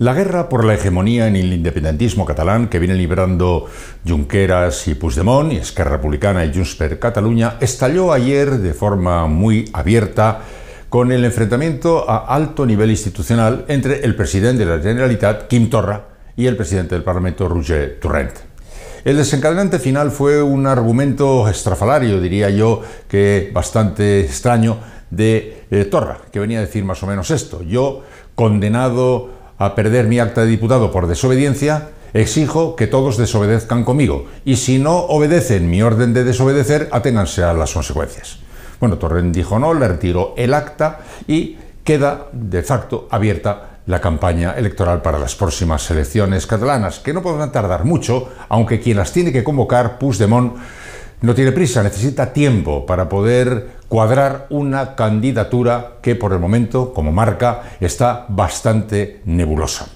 La guerra por la hegemonía en el independentismo catalán que viene librando Junqueras y Puigdemont y Esquerra Republicana y Junts per Catalunya, estalló ayer de forma muy abierta con el enfrentamiento a alto nivel institucional entre el presidente de la Generalitat, Quim Torra, y el presidente del Parlamento, Roger Torrent. El desencadenante final fue un argumento estrafalario, diría yo, que bastante extraño, de eh, Torra, que venía a decir más o menos esto. Yo, condenado a perder mi acta de diputado por desobediencia, exijo que todos desobedezcan conmigo y si no obedecen mi orden de desobedecer, aténganse a las consecuencias. Bueno, Torrent dijo no, le retiró el acta y queda de facto abierta la campaña electoral para las próximas elecciones catalanas, que no podrán tardar mucho, aunque quien las tiene que convocar, Puigdemont, no tiene prisa, necesita tiempo para poder cuadrar una candidatura que por el momento, como marca, está bastante nebulosa.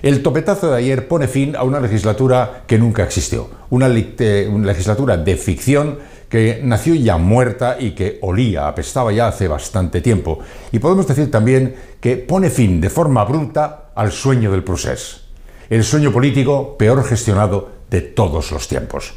El topetazo de ayer pone fin a una legislatura que nunca existió, una, eh, legislatura de ficción que nació ya muerta y que olía, apestaba ya hace bastante tiempo. Y podemos decir también que pone fin de forma bruta al sueño del procés, el sueño político peor gestionado de todos los tiempos.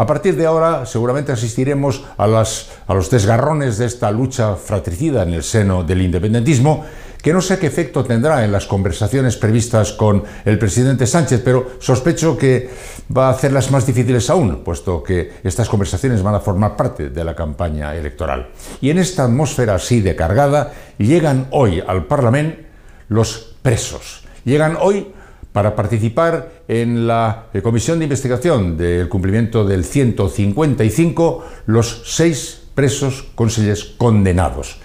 A partir de ahora seguramente asistiremos a, los desgarrones de esta lucha fratricida en el seno del independentismo, que no sé qué efecto tendrá en las conversaciones previstas con el presidente Sánchez, pero sospecho que va a hacerlas más difíciles aún, puesto que estas conversaciones van a formar parte de la campaña electoral. Y en esta atmósfera así de cargada, llegan hoy al Parlamento los presos. Llegan hoy para participar en la eh, comisión de investigación del cumplimiento del 155 los seis presos condenados.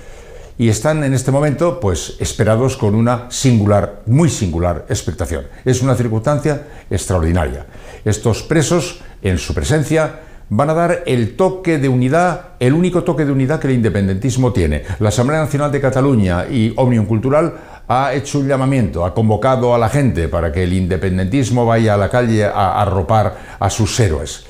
Y están en este momento, pues, esperados con una singular, muy singular expectación. Es una circunstancia extraordinaria. Estos presos, en su presencia, van a dar el toque de unidad, el único toque de unidad que el independentismo tiene. La Asamblea Nacional de Cataluña y Omnium Cultural ha hecho un llamamiento, ha convocado a la gente para que el independentismo vaya a la calle a arropar a sus héroes.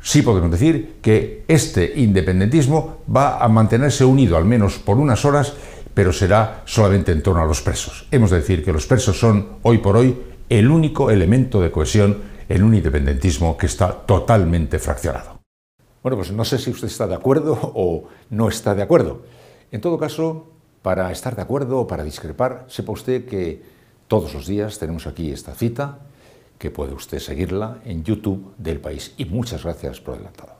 Sí podemos decir que este independentismo va a mantenerse unido al menos por unas horas, pero será solamente en torno a los presos. Hemos de decir que los presos son, hoy por hoy, el único elemento de cohesión en un independentismo que está totalmente fraccionado. Bueno, pues no sé si usted está de acuerdo o no está de acuerdo. En todo caso, para estar de acuerdo o para discrepar, sepa usted que todos los días tenemos aquí esta cita, que puede usted seguirla en YouTube del país. Y muchas gracias por adelantado.